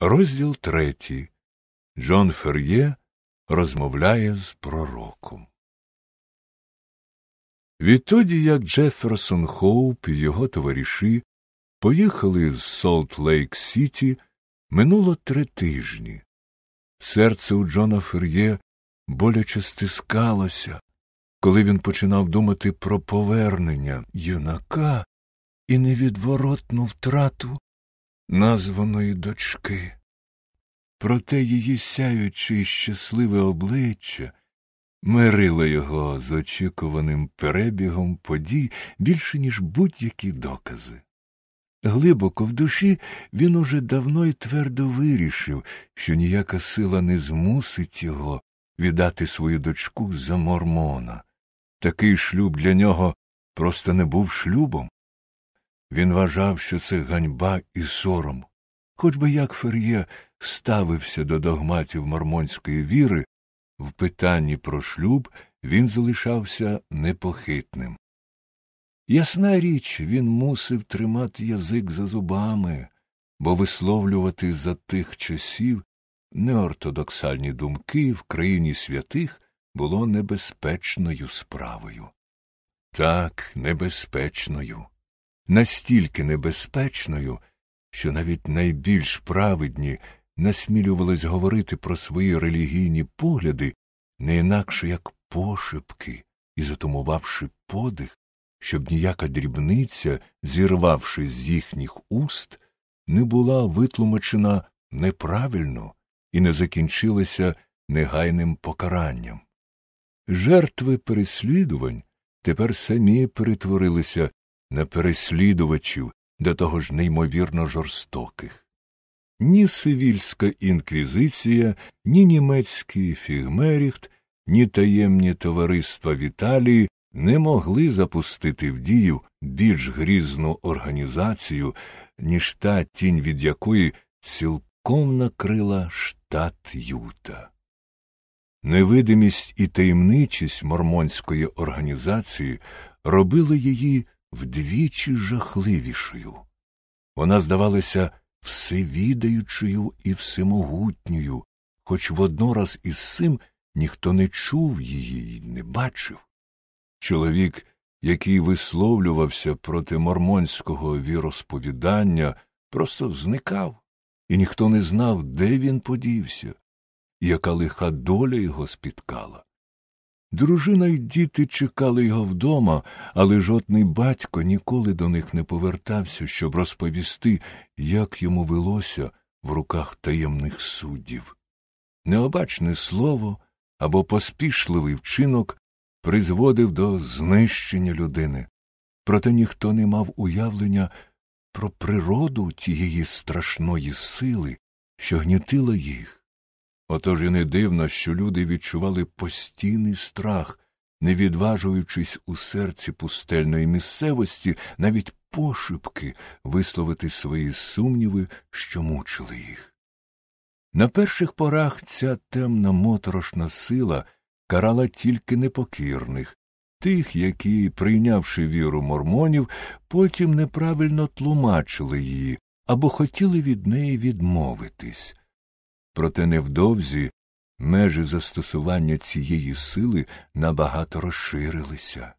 Розділ третій. Джон Фер'є розмовляє з пророком. Відтоді як Джеферсон Хоуп і його товариші поїхали з Солт Лейк Сіті, минуло три тижні. Серце у Джона Фер'є боляче стискалося, коли він починав думати про повернення юнака і невідворотну втрату названої дочки. Проте її сяюче і щасливе обличчя мирило його з очікуваним перебігом подій більше, ніж будь-які докази. Глибоко в душі він уже давно й твердо вирішив, що ніяка сила не змусить його віддати свою дочку за мормона. Такий шлюб для нього просто не був шлюбом, він вважав, що це ганьба і сором. Хоч би як Фер'є ставився до догматів мормонської віри, в питанні про шлюб він залишався непохитним. Ясна річ, він мусив тримати язик за зубами, бо висловлювати за тих часів неортодоксальні думки в країні святих було небезпечною справою. Так, небезпечною настільки небезпечною, що навіть найбільш праведні насмілювались говорити про свої релігійні погляди не інакше як пошепки, і, затумувавши подих, щоб ніяка дрібниця, зірвавши з їхніх уст, не була витлумачена неправильно і не закінчилася негайним покаранням. Жертви переслідувань тепер самі перетворилися на переслідувачів, до того ж неймовірно жорстоких. Ні сивільська інквізиція, ні німецький фігмеріхт, ні таємні товариства Віталії не могли запустити в дію більш грізну організацію, ніж та тінь від якої цілком накрила штат Юта. Невидимість і таємничість мормонської організації робили її вдвічі жахливішою. Вона здавалася всевідаючою і всемогутньою, хоч воднораз із цим ніхто не чув її і не бачив. Чоловік, який висловлювався проти мормонського віросповідання, просто зникав, і ніхто не знав, де він подівся, і яка лиха доля його спіткала. Дружина й діти чекали його вдома, але жодний батько ніколи до них не повертався, щоб розповісти, як йому велося в руках таємних суддів. Необачне слово або поспішливий вчинок призводив до знищення людини, проте ніхто не мав уявлення про природу тієї страшної сили, що гнітила їх, Отож і не дивно, що люди відчували постійний страх, не відважуючись у серці пустельної місцевості, навіть пошепки висловити свої сумніви, що мучили їх. На перших порах ця темна моторошна сила карала тільки непокірних, тих, які, прийнявши віру мормонів, потім неправильно тлумачили її або хотіли від неї відмовитись проте невдовзі межі застосування цієї сили набагато розширилися.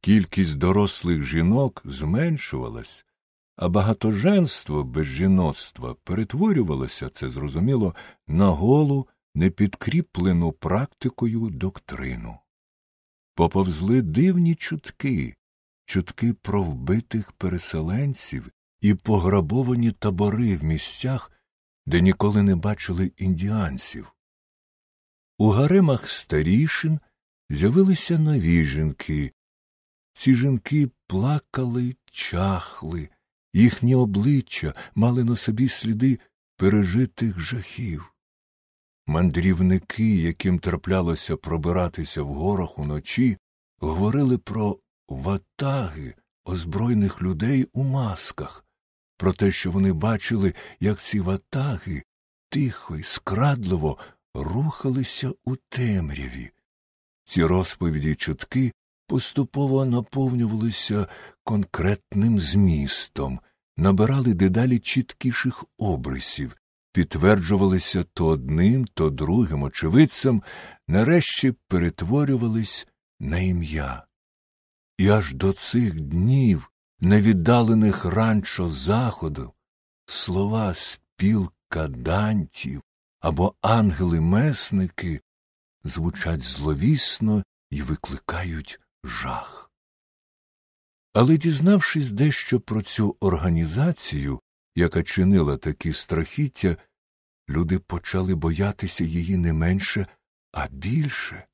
Кількість дорослих жінок зменшувалась, а багатоженство без жіноцтва перетворювалося, це зрозуміло, на голу, непідкріплену практикою доктрину. Поповзли дивні чутки, чутки про вбитих переселенців і пограбовані табори в місцях, де ніколи не бачили індіанців. У гаремах старішин з'явилися нові жінки. Ці жінки плакали, чахли, їхні обличчя мали на собі сліди пережитих жахів. Мандрівники, яким траплялося пробиратися в горах уночі, говорили про ватаги озброєних людей у масках, про те, що вони бачили, як ці ватаги тихо й скрадливо рухалися у темряві. Ці розповіді й чутки поступово наповнювалися конкретним змістом, набирали дедалі чіткіших обрисів, підтверджувалися то одним, то другим очевидцем, нарешті перетворювались на ім'я. І аж до цих днів Невіддалених ранчо заходу слова спілка дантів або ангели месники звучать зловісно і викликають жах. Але, дізнавшись дещо про цю організацію, яка чинила такі страхіття, люди почали боятися її не менше, а більше.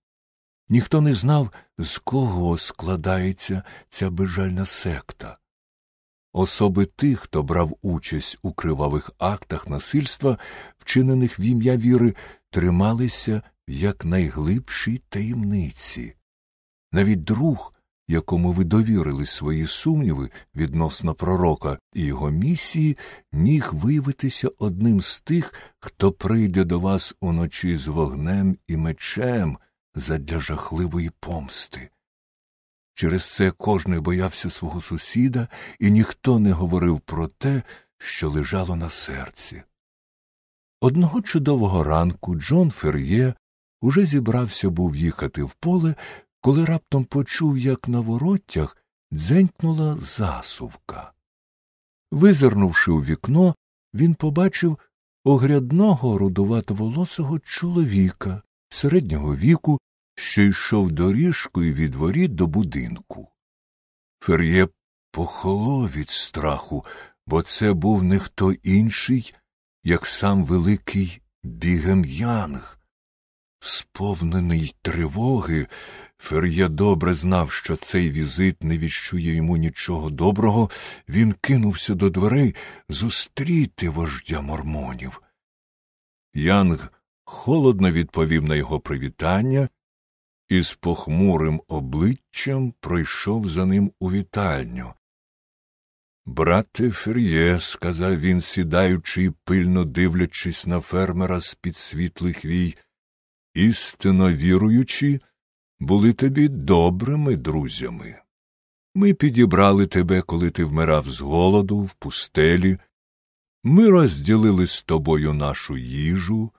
Ніхто не знав, з кого складається ця безжальна секта. Особи тих, хто брав участь у кривавих актах насильства, вчинених в ім'я віри, трималися як найглибшій таємниці. Навіть друг, якому ви довірили свої сумніви відносно пророка і його місії, міг виявитися одним з тих, хто прийде до вас уночі з вогнем і мечем задля жахливої помсти. Через це кожний боявся свого сусіда, і ніхто не говорив про те, що лежало на серці. Одного чудового ранку Джон Фер'є уже зібрався був їхати в поле, коли раптом почув, як на воротях дзенькнула засувка. Визирнувши у вікно, він побачив огрядного рудуватоволосого чоловіка середнього віку що йшов доріжкою від дворі до будинку. Фер'є похоло від страху, бо це був не хто інший, як сам великий бігем Янг. Сповнений тривоги, Фер'є добре знав, що цей візит не відчує йому нічого доброго, він кинувся до дверей зустріти вождя мормонів. Янг холодно відповів на його привітання і з похмурим обличчям пройшов за ним у вітальню. Брате Фер'є, сказав він, сідаючи і пильно дивлячись на фермера з під світлих вій, істинно віруючи, були тобі добрими друзями. Ми підібрали тебе, коли ти вмирав з голоду, в пустелі. Ми розділили з тобою нашу їжу.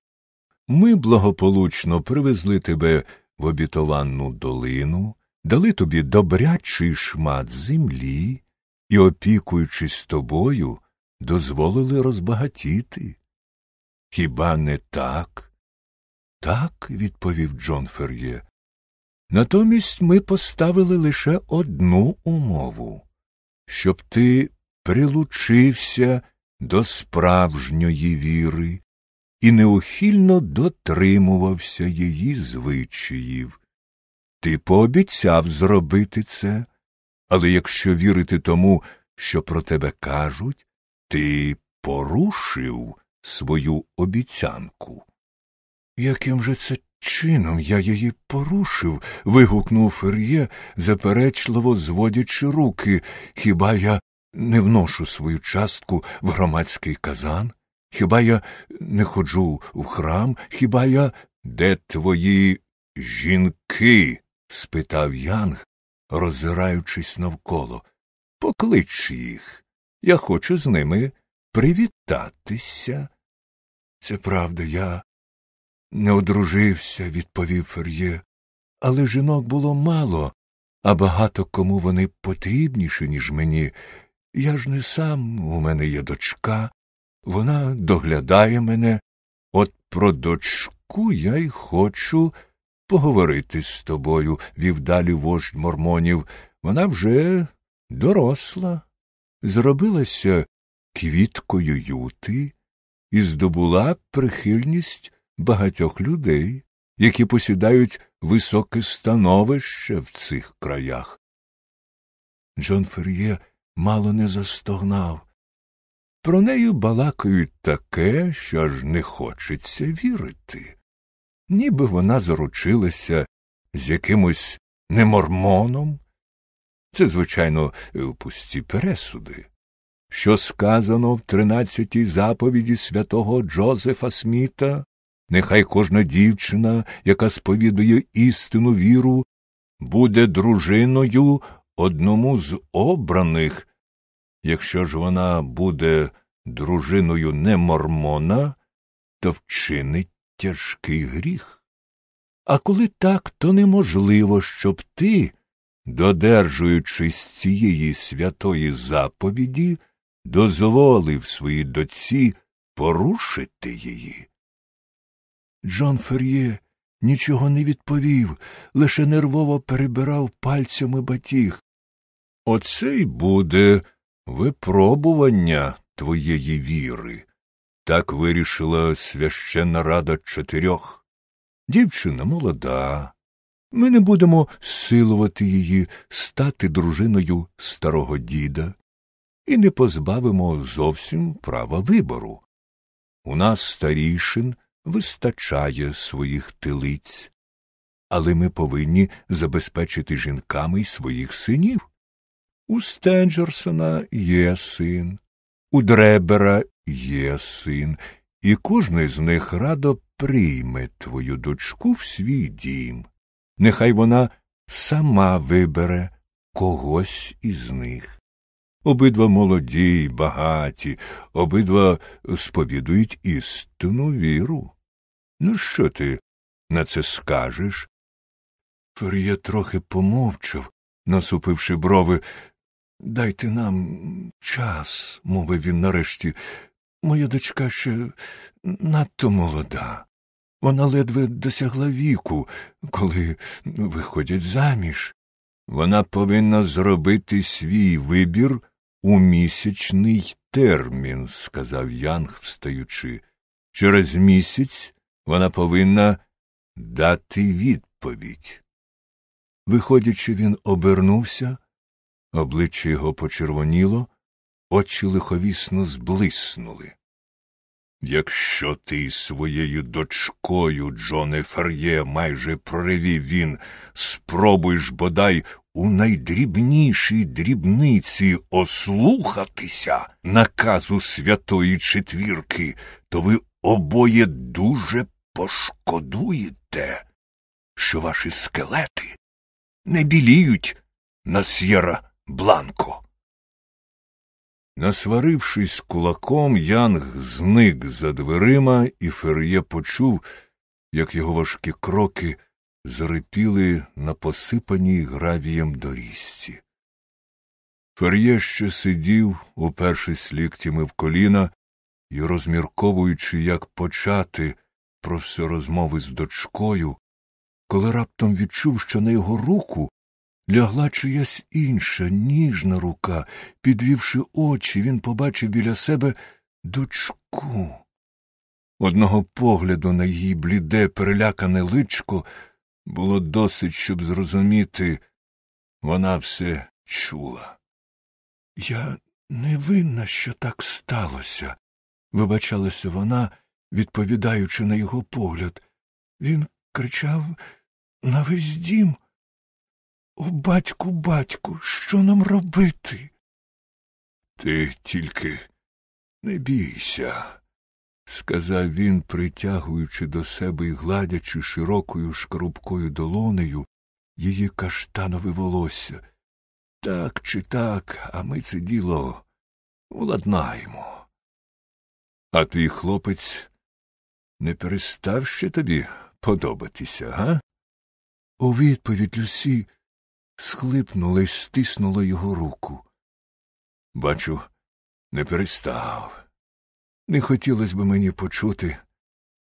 Ми благополучно привезли тебе в обітованну долину, дали тобі добрячий шмат землі і, опікуючись тобою, дозволили розбагатіти. Хіба не так? Так, відповів Джон Фер'є. Натомість ми поставили лише одну умову щоб ти прилучився до справжньої віри, і неухильно дотримувався її звичаїв. Ти пообіцяв зробити це, але якщо вірити тому, що про тебе кажуть, ти порушив свою обіцянку. Яким же це чином я її порушив? вигукнув Фер'є, заперечливо зводячи руки. Хіба я не вношу свою частку в громадський казан? Хіба я не ходжу в храм, хіба я. Де твої жінки? спитав Янг, роззираючись навколо. Поклич їх. Я хочу з ними привітатися. Це правда, я не одружився, відповів Фер'є, але жінок було мало, а багато кому вони потрібніші, ніж мені. Я ж не сам у мене є дочка. Вона доглядає мене, от про дочку я й хочу поговорити з тобою, вів далі вождь мормонів. Вона вже доросла, зробилася квіткою юти і здобула прихильність багатьох людей, які посідають високе становище в цих краях. Джон Фер'є мало не застогнав. Про неї балакають таке, що аж не хочеться вірити. Ніби вона заручилася з якимось немормоном. Це, звичайно, е, пусті пересуди. Що сказано в тринадцятій заповіді святого Джозефа Сміта, нехай кожна дівчина, яка сповідує істину віру, буде дружиною одному з обраних, Якщо ж вона буде дружиною не мормона, то вчинить тяжкий гріх. А коли так, то неможливо, щоб ти, додержуючись цієї святої заповіді, дозволив своїй доці порушити її. Джон Фер'є нічого не відповів, лише нервово перебирав пальцями батіг. Оце й буде випробування твоєї віри. Так вирішила священна рада чотирьох. Дівчина молода. Ми не будемо силувати її стати дружиною старого діда і не позбавимо зовсім права вибору. У нас старішин вистачає своїх тилиць, але ми повинні забезпечити жінками й своїх синів. У Стенджерсона є син, у Дребера є син, і кожний з них радо прийме твою дочку в свій дім. Нехай вона сама вибере когось із них. Обидва молоді й багаті, обидва сповідують істинну віру. Ну, що ти на це скажеш? Фер'є трохи помовчав, насупивши брови, Дайте нам час, мовив він нарешті. Моя дочка ще надто молода. Вона ледве досягла віку, коли виходять заміж. Вона повинна зробити свій вибір у місячний термін, сказав Янг, встаючи. Через місяць вона повинна дати відповідь. Виходячи, він обернувся Обличчя його почервоніло, очі лиховісно зблиснули. Якщо ти своєю дочкою, Джоне Фар'є, майже проривів він, спробуєш бодай у найдрібнішій дрібниці ослухатися наказу святої четвірки, то ви обоє дуже пошкодуєте, що ваші скелети не біліють на с'єра Бланко. Насварившись кулаком, Янг зник за дверима, і Фер'є почув, як його важкі кроки зарипіли на посипаній гравієм доріжці. Фер'є ще сидів, упершись ліктями в коліна і, розмірковуючи, як почати про все розмови з дочкою, коли раптом відчув, що на його руку лягла чиясь інша, ніжна рука. Підвівши очі, він побачив біля себе дочку. Одного погляду на її бліде, перелякане личко було досить, щоб зрозуміти вона все чула. Я не винна, що так сталося, вибачалася вона, відповідаючи на його погляд. Він кричав на весь дім. О, батьку, батьку, що нам робити? Ти тільки не бійся, сказав він, притягуючи до себе і гладячи широкою шкрубкою долонею її каштанове волосся. Так чи так, а ми це діло уладнаємо. А твій хлопець не перестав ще тобі подобатися, га? У відповідь Люсі схлипнула і стиснула його руку. Бачу, не перестав. Не хотілося б мені почути,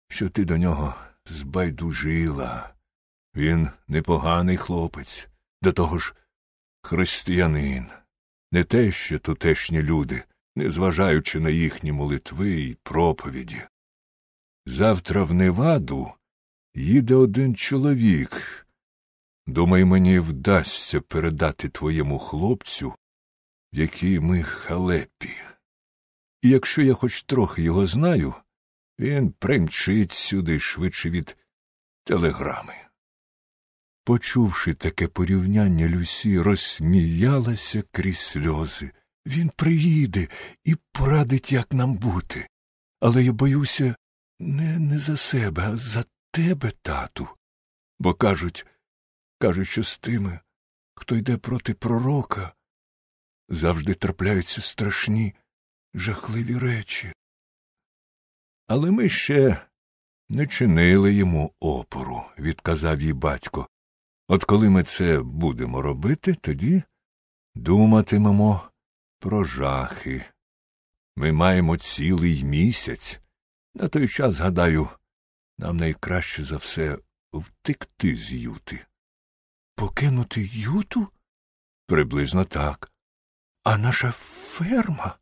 що ти до нього збайдужила. Він непоганий хлопець, до того ж християнин, не те, що тутешні люди, незважаючи на їхні молитви і проповіді. Завтра в неваду їде один чоловік, Думай, мені вдасться передати твоєму хлопцю, в якій ми халепі. І якщо я хоч трохи його знаю, він примчить сюди швидше від телеграми. Почувши таке порівняння, Люсі розсміялася крізь сльози. Він приїде і порадить, як нам бути. Але я боюся не, не за себе, а за тебе, тату. Бо кажуть, каже, що з тими, хто йде проти пророка, завжди трапляються страшні, жахливі речі. Але ми ще не чинили йому опору, відказав їй батько. От коли ми це будемо робити, тоді думатимемо про жахи. Ми маємо цілий місяць. На той час, гадаю, нам найкраще за все втекти з юти. Покинути юту? Приблизно так. А наша ферма?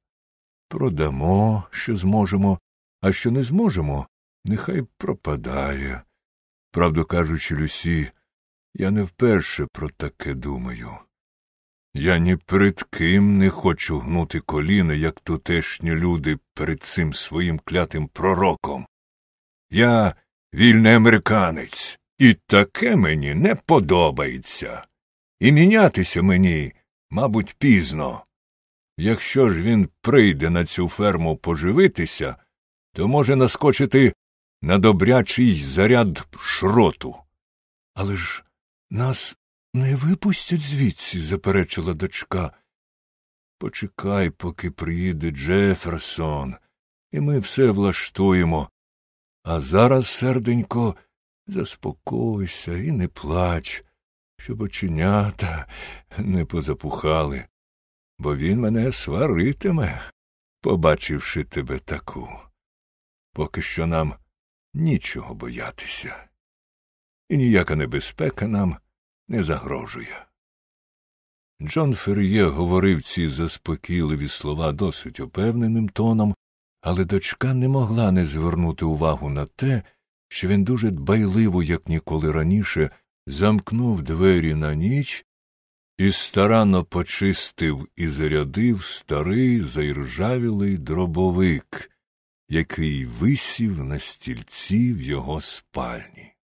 Продамо, що зможемо, а що не зможемо, нехай пропадає. Правду кажучи, Люсі, я не вперше про таке думаю. Я ні перед ким не хочу гнути коліна, як тутешні люди перед цим своїм клятим пророком. Я вільний американець. І таке мені не подобається. І мінятися мені, мабуть, пізно. Якщо ж він прийде на цю ферму поживитися, то може наскочити на добрячий заряд шроту. Але ж нас не випустять звідси, заперечила дочка. Почекай, поки приїде Джеферсон, і ми все влаштуємо. А зараз, серденько, Заспокойся і не плач, щоб оченята не позапухали, бо він мене сваритиме, побачивши тебе таку. Поки що нам нічого боятися, і ніяка небезпека нам не загрожує. Джон Фер'є говорив ці заспокійливі слова досить упевненим тоном, але дочка не могла не звернути увагу на те, що він дуже дбайливо, як ніколи раніше, замкнув двері на ніч і старанно почистив і зарядив старий заіржавілий дробовик, який висів на стільці в його спальні.